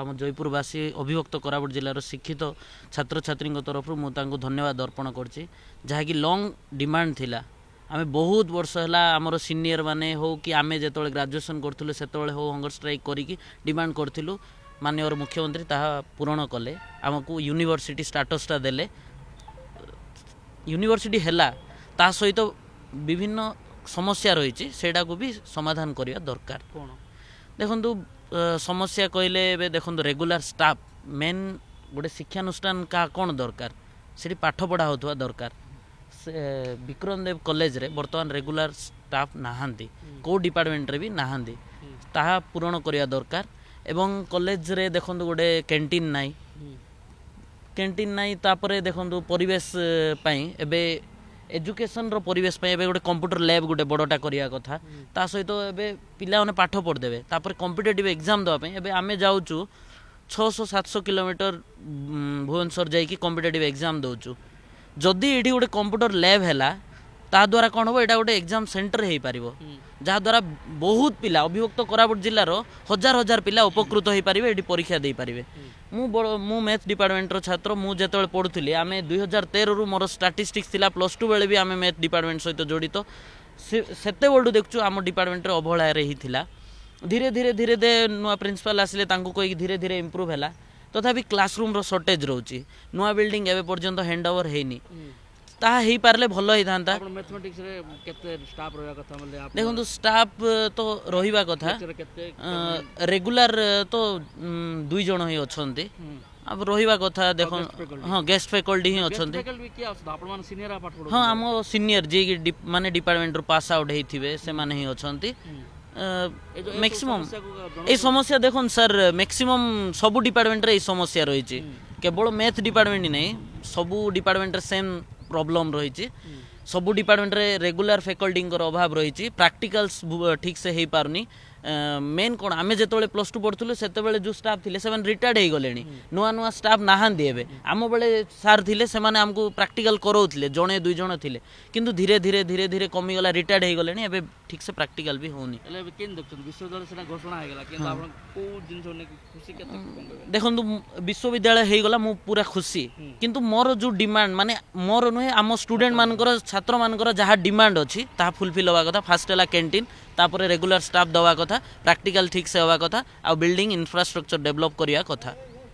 ଆମ ଜୟପୁରବାସୀ ଅଭିଭକ୍ତ କୋରାପୁଟ ଜିଲ୍ଲାର ଶିକ୍ଷିତ ଛାତ୍ରଛାତ୍ରୀଙ୍କ ତରଫରୁ ମୁଁ ତାଙ୍କୁ ଧନ୍ୟବାଦ ଅର୍ପଣ କରିଛି ଯାହାକି ଲଙ୍ଗ୍ ଡିମାଣ୍ଡ ଥିଲା ଆମେ ବହୁତ ବର୍ଷ ହେଲା ଆମର ସିନିୟରମାନେ ହେଉ କି ଆମେ ଯେତେବେଳେ ଗ୍ରାଜୁଏସନ୍ କରୁଥିଲୁ ସେତେବେଳେ ହେଉ ହଙ୍ଗର ଷ୍ଟ୍ରାଇକ୍ କରିକି ଡିମାଣ୍ଡ କରିଥିଲୁ ମାନ୍ୟବର ମୁଖ୍ୟମନ୍ତ୍ରୀ ତାହା ପୂରଣ କଲେ ଆମକୁ ୟୁନିଭର୍ସିଟି ଷ୍ଟାଟସ୍ଟା ଦେଲେ ୟୁନିଭର୍ସିଟି ହେଲା ତା ସହିତ ବିଭିନ୍ନ ସମସ୍ୟା ରହିଛି ସେଇଟାକୁ ବି ସମାଧାନ କରିବା ଦରକାର କ'ଣ ଦେଖନ୍ତୁ ସମସ୍ୟା କହିଲେ ଏବେ ଦେଖନ୍ତୁ ରେଗୁଲାର ଷ୍ଟାଫ୍ ମେନ୍ ଗୋଟେ ଶିକ୍ଷାନୁଷ୍ଠାନ କାହା କ'ଣ ଦରକାର ସେଠି ପାଠପଢ଼ା ହେଉଥିବା ଦରକାର ବିକ୍ରମ ଦେବ କଲେଜରେ ବର୍ତ୍ତମାନ ରେଗୁଲାର ଷ୍ଟାଫ୍ ନାହାନ୍ତି କେଉଁ ଡିପାର୍ଟମେଣ୍ଟରେ ବି ନାହାନ୍ତି ତାହା ପୂରଣ କରିବା ଦରକାର ଏବଂ କଲେଜରେ ଦେଖନ୍ତୁ ଗୋଟେ କ୍ୟାଣ୍ଟିନ୍ ନାହିଁ କ୍ୟାଣ୍ଟିନ୍ ନାହିଁ ତାପରେ ଦେଖନ୍ତୁ ପରିବେଶ ପାଇଁ ଏବେ ଏଜୁକେସନ୍ର ପରିବେଶ ପାଇଁ ଏବେ ଗୋଟେ କମ୍ପ୍ୟୁଟର ଲ୍ୟାବ୍ ଗୋଟେ ବଡ଼ଟା କରିବା କଥା ତା ସହିତ ଏବେ ପିଲାମାନେ ପାଠ ପଢ଼ିଦେବେ ତାପରେ କମ୍ପିଟେଟିଭ୍ ଏକ୍ଜାମ୍ ଦେବା ପାଇଁ ଏବେ ଆମେ ଯାଉଛୁ ଛଅଶହ ସାତଶହ କିଲୋମିଟର ଭୁବନେଶ୍ୱର ଯାଇକି କମ୍ପିଟେଟିଭ୍ ଏକ୍ଜାମ୍ ଦେଉଛୁ ଯଦି ଏଠି ଗୋଟେ କମ୍ପ୍ୟୁଟର ଲ୍ୟାବ୍ ହେଲା ତାଦ୍ୱାରା କ'ଣ ହେବ ଏଇଟା ଗୋଟେ ଏକ୍ଜାମ୍ ସେଣ୍ଟର ହେଇପାରିବ ଯାହାଦ୍ୱାରା ବହୁତ ପିଲା ଅବିଭକ୍ତ କୋରାପୁଟ ଜିଲ୍ଲାର ହଜାର ହଜାର ପିଲା ଉପକୃତ ହୋଇପାରିବେ ଏଠି ପରୀକ୍ଷା ଦେଇପାରିବେ ମୁଁ ମୁଁ ମ୍ୟାଥ୍ ଡିପାର୍ଟମେଣ୍ଟର ଛାତ୍ର ମୁଁ ଯେତେବେଳେ ପଢ଼ୁଥିଲି ଆମେ ଦୁଇ ହଜାର ତେରରୁ ମୋର ଷ୍ଟାଟିଷ୍ଟିକ୍ସ ଥିଲା ପ୍ଲସ୍ ଟୁ ବେଳେ ବି ଆମେ ମ୍ୟାଥ୍ ଡିପାର୍ଟମେଣ୍ଟ ସହିତ ଜଡ଼ିତ ସେ ସେତେବେଳଠୁ ଦେଖୁଛୁ ଆମ ଡିପାର୍ଟମେଣ୍ଟରେ ଅବହେଳାରେ ହେଇଥିଲା ଧୀରେ ଧୀରେ ଧୀରେ ଧୀରେ ନୂଆ ପ୍ରିନ୍ସିପାଲ୍ ଆସିଲେ ତାଙ୍କୁ କହିକି ଧୀରେ ଧୀରେ ଇମ୍ପ୍ରୁଭ୍ ହେଲା ତଥାପି କ୍ଲାସରୁମ୍ର ସର୍ଟେଜ୍ ରହୁଛି ନୂଆ ବିଲ୍ଡିଂ ଏବେ ପର୍ଯ୍ୟନ୍ତ ହ୍ୟାଣ୍ଡଓଭର୍ ହେଇନି ତାହା ହେଇପାରିଲେ ଭଲ ହେଇଥାନ୍ତା ଦେଖନ୍ତୁ ଷ୍ଟାଫ୍ ତ ରହିବା କଥା ରେଗୁଲାର ତ ଦୁଇ ଜଣ अब रहा कथा देख हाँ गेस्ट फैकल्टी हाँ आम सिनियर जी मानने डिपार्टमेंट पास आउट होते से मैक्सीम ये समस्या देख सर मैक्सीम सब डिपार्टमेंट समस्या रही केवल मैथ डिपार्टमेंट नहीं सबू डिपार्टमेंट सेम ପ୍ରୋବ୍ଲେମ୍ ରହିଛି ସବୁ ଡିପାର୍ଟମେଣ୍ଟରେ ରେଗୁଲାର ଫେକଲ୍ଟିଙ୍କର ଅଭାବ ରହିଛି ପ୍ରାକ୍ଟିକାଲ୍ସ ଠିକ୍ସେ ହେଇପାରୁନି मेन कौन आम जो प्लस टू पढ़ुलु से जो स्टाफ थे रिटायर्ड हो गले नुआ नुआ स्टाफ ना एवं आम बेले सार थे से आमको प्राक्टिकाल कराते जड़े दुईज थे कि धीरे धीरे धीरे धीरे कमिगला रिटायर्ड हो गले एवं ठीक से प्राक्टिकाल भी होनी विश्वविद्यालय घोषणा देखो विश्वविद्यालय होगा मु पूरा खुशी किंतु मोर जो डिमांड माने मोर नुहे आम स्टूडेंट मान छात्र मान जहाँ डिमांड अच्छी ताहा फुलफिल हवा कथा फास्ट है कैंटीन তাপরে রেগুলার স্টাফ দেওয়া কথা প্রাকটিকাল ঠিকসে হওয়া কথা আর বিল্ডিং ইনফ্রাস্ট্রকচর ডেভেলপ করা কথা